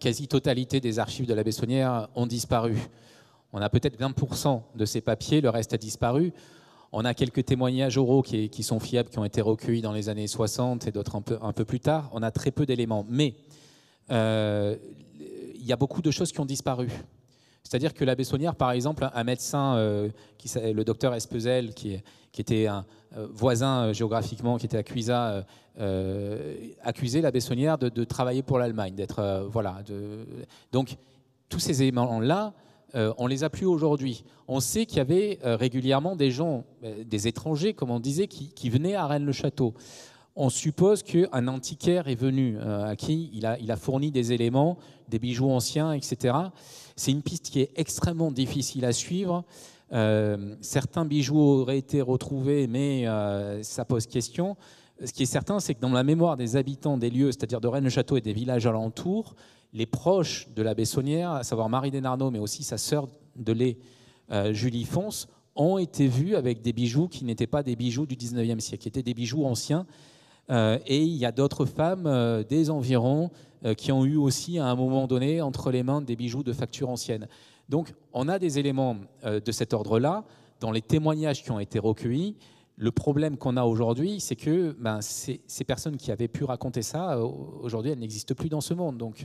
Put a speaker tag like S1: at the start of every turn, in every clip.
S1: quasi-totalité des archives de la Bessonnière ont disparu. On a peut-être 20% de ces papiers, le reste a disparu. On a quelques témoignages oraux qui, sont fiables, qui ont été recueillis dans les années 60 et d'autres un peu, plus tard. On a très peu d'éléments. Mais euh, il y a beaucoup de choses qui ont disparu. C'est-à-dire que la Bessonnière, par exemple, un médecin, euh, le docteur Espezel, qui, était un euh, voisin euh, géographiquement, qui était à accusa, accusait la Bessonnière de, travailler pour l'Allemagne, d'être voilà. Donc tous ces éléments-là, on les a plus aujourd'hui. On sait qu'il y avait régulièrement des gens, des étrangers, comme on disait, qui, qui venaient à Rennes-le-Château on suppose qu'un antiquaire est venu, euh, à qui il a, fourni des éléments, des bijoux anciens, etc. C'est une piste qui est extrêmement difficile à suivre. Euh, certains bijoux auraient été retrouvés, mais euh, ça pose question. Ce qui est certain, c'est que dans la mémoire des habitants des lieux, c'est-à-dire de Rennes-le-Château et des villages alentours, les proches de la baissonnière à savoir Marie Desnardeau, mais aussi sa sœur de lait, Julie Fonce, ont été vus avec des bijoux qui n'étaient pas des bijoux du 19e siècle, qui étaient des bijoux anciens euh, et il y a d'autres femmes euh, des environs euh, qui ont eu aussi à un moment donné entre les mains des bijoux de facture ancienne. Donc on a des éléments de cet ordre-là dans les témoignages qui ont été recueillis. Le problème qu'on a aujourd'hui, c'est que ben, ces, personnes qui avaient pu raconter ça, aujourd'hui, elles n'existent plus dans ce monde. Donc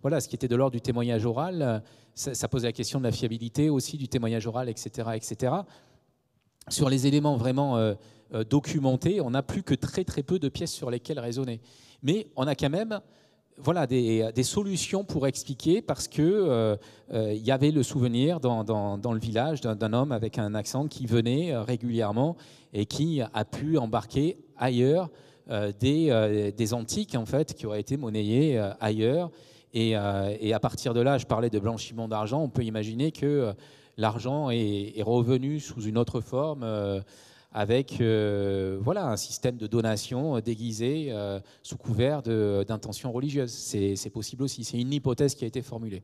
S1: voilà, ce qui était de l'ordre du témoignage oral, ça, ça, pose la question de la fiabilité aussi du témoignage oral, etc. etc sur les éléments vraiment euh, euh, documentés, on n'a plus que très très peu de pièces sur lesquelles raisonner. Mais on a quand même voilà, des, solutions pour expliquer parce qu'il euh, y avait le souvenir dans, le village d'un homme avec un accent qui venait régulièrement et qui a pu embarquer ailleurs des, des, antiques en fait qui auraient été monnayés ailleurs euh, et, à partir de là, je parlais de blanchiment d'argent. On peut imaginer que euh, l'argent est, revenu sous une autre forme, euh, avec voilà un système de donation déguisé sous couvert d'intentions religieuses. C'est possible aussi. C'est une hypothèse qui a été formulée.